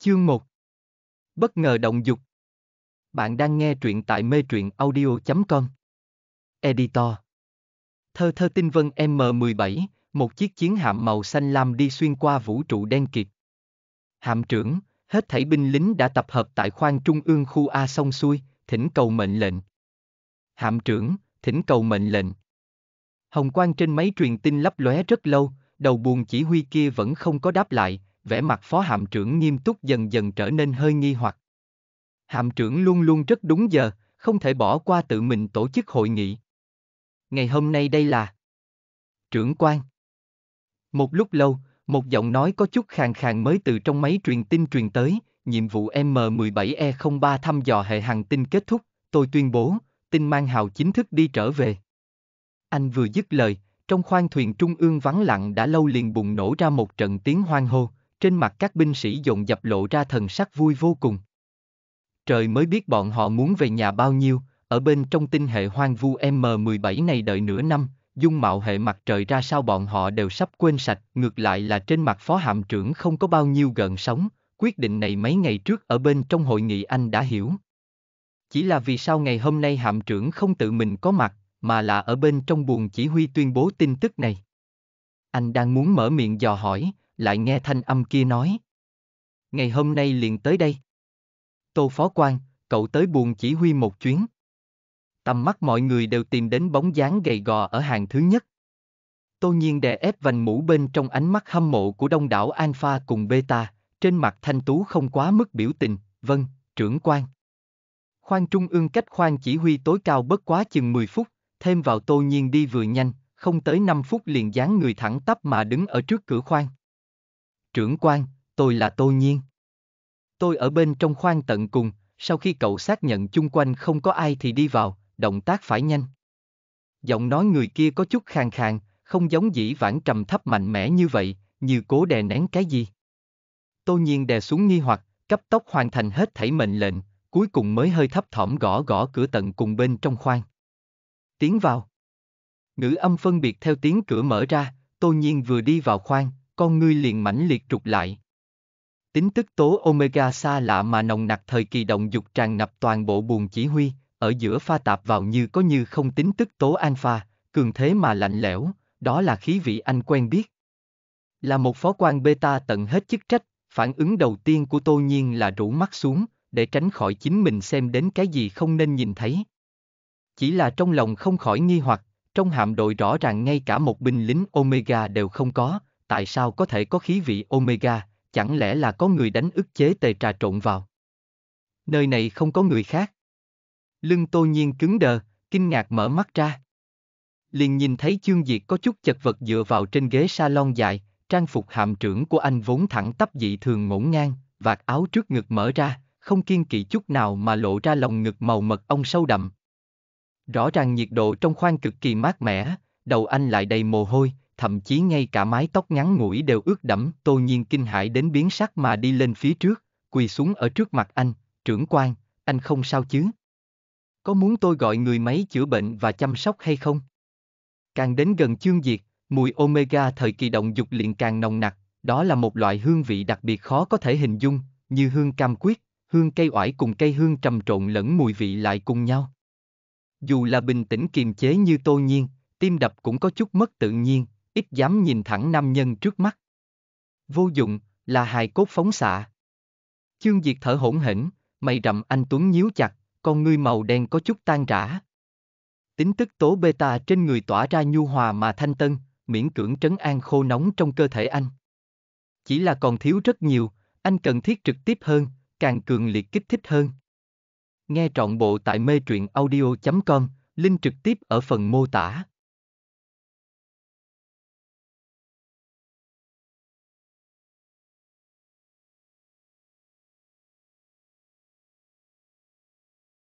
Chương 1 Bất ngờ động dục Bạn đang nghe truyện tại mê truyện audio.com Editor Thơ thơ tinh vân M17, một chiếc chiến hạm màu xanh lam đi xuyên qua vũ trụ đen kịt. Hạm trưởng, hết thảy binh lính đã tập hợp tại khoang trung ương khu A sông xuôi, thỉnh cầu mệnh lệnh. Hạm trưởng, thỉnh cầu mệnh lệnh. Hồng quang trên máy truyền tin lấp lóe rất lâu, đầu buồn chỉ huy kia vẫn không có đáp lại, vẻ mặt phó hạm trưởng nghiêm túc dần dần trở nên hơi nghi hoặc. Hạm trưởng luôn luôn rất đúng giờ, không thể bỏ qua tự mình tổ chức hội nghị. Ngày hôm nay đây là Trưởng quan. Một lúc lâu, một giọng nói có chút khàn khàn mới từ trong máy truyền tin truyền tới, nhiệm vụ M17E03 thăm dò hệ hành tinh kết thúc, tôi tuyên bố, tinh mang hào chính thức đi trở về. Anh vừa dứt lời, trong khoang thuyền trung ương vắng lặng đã lâu liền bùng nổ ra một trận tiếng hoang hô, trên mặt các binh sĩ dồn dập lộ ra thần sắc vui vô cùng. Trời mới biết bọn họ muốn về nhà bao nhiêu, ở bên trong tinh hệ hoang vu M17 này đợi nửa năm, dung mạo hệ mặt trời ra sao bọn họ đều sắp quên sạch, ngược lại là trên mặt phó hạm trưởng không có bao nhiêu gần sóng, quyết định này mấy ngày trước ở bên trong hội nghị anh đã hiểu. Chỉ là vì sao ngày hôm nay hạm trưởng không tự mình có mặt, mà là ở bên trong buồng chỉ huy tuyên bố tin tức này. Anh đang muốn mở miệng dò hỏi, lại nghe thanh âm kia nói. Ngày hôm nay liền tới đây. Tô Phó quan, cậu tới buồn chỉ huy một chuyến. Tầm mắt mọi người đều tìm đến bóng dáng gầy gò ở hàng thứ nhất. Tô Nhiên đè ép vành mũ bên trong ánh mắt hâm mộ của đông đảo Alpha cùng Beta, trên mặt thanh tú không quá mức biểu tình, vâng, trưởng quan. Khoan trung ương cách khoan chỉ huy tối cao bất quá chừng 10 phút, thêm vào Tô Nhiên đi vừa nhanh, không tới 5 phút liền dán người thẳng tắp mà đứng ở trước cửa khoan. Trưởng quan, tôi là Tô Nhiên. Tôi ở bên trong khoang tận cùng, sau khi cậu xác nhận chung quanh không có ai thì đi vào, động tác phải nhanh. Giọng nói người kia có chút khàn khàn, không giống dĩ vãng trầm thấp mạnh mẽ như vậy, như cố đè nén cái gì. Tô Nhiên đè xuống nghi hoặc, cấp tốc hoàn thành hết thảy mệnh lệnh, cuối cùng mới hơi thấp thỏm gõ gõ cửa tận cùng bên trong khoang. Tiến vào. Ngữ âm phân biệt theo tiếng cửa mở ra, Tô Nhiên vừa đi vào khoang, con ngươi liền mãnh liệt trục lại. Tính tức tố Omega xa lạ mà nồng nặc thời kỳ động dục tràn ngập toàn bộ buồn chỉ huy, ở giữa pha tạp vào như có như không tính tức tố alpha, cường thế mà lạnh lẽo, đó là khí vị anh quen biết. Là một phó quan beta tận hết chức trách, phản ứng đầu tiên của Tô Nhiên là rủ mắt xuống, để tránh khỏi chính mình xem đến cái gì không nên nhìn thấy. Chỉ là trong lòng không khỏi nghi hoặc, trong hạm đội rõ ràng ngay cả một binh lính Omega đều không có, tại sao có thể có khí vị omega, chẳng lẽ là có người đánh ức chế tề trà trộn vào. Nơi này không có người khác. Lưng tô nhiên cứng đờ, kinh ngạc mở mắt ra. Liền nhìn thấy chương diệt có chút chật vật dựa vào trên ghế salon dài, trang phục hạm trưởng của anh vốn thẳng tắp dị thường ngổn ngang, vạt áo trước ngực mở ra, không kiên kỵ chút nào mà lộ ra lòng ngực màu mật ong sâu đậm. Rõ ràng nhiệt độ trong khoang cực kỳ mát mẻ, đầu anh lại đầy mồ hôi, thậm chí ngay cả mái tóc ngắn ngủi đều ướt đẫm, Tô Nhiên kinh hãi đến biến sắc mà đi lên phía trước, quỳ xuống ở trước mặt anh, trưởng quan, anh không sao chứ? Có muốn tôi gọi người máy chữa bệnh và chăm sóc hay không? Càng đến gần chương diệt, mùi omega thời kỳ động dục liền càng nồng nặc, đó là một loại hương vị đặc biệt khó có thể hình dung, như hương cam quýt, hương cây oải cùng cây hương trầm trộn lẫn mùi vị lại cùng nhau. Dù là bình tĩnh kiềm chế như tô nhiên, tim đập cũng có chút mất tự nhiên, ít dám nhìn thẳng nam nhân trước mắt. Vô dụng, là hài cốt phóng xạ. Chương Diệt thở hổn hển, mày rậm anh Tuấn nhíu chặt, con ngươi màu đen có chút tan rã. Tính tức tố beta trên người tỏa ra nhu hòa mà thanh tân, miễn cưỡng trấn an khô nóng trong cơ thể anh. Chỉ là còn thiếu rất nhiều, anh cần thiết trực tiếp hơn, càng cường liệt kích thích hơn. Nghe trọn bộ tại mê truyện audio.com, link trực tiếp ở phần mô tả.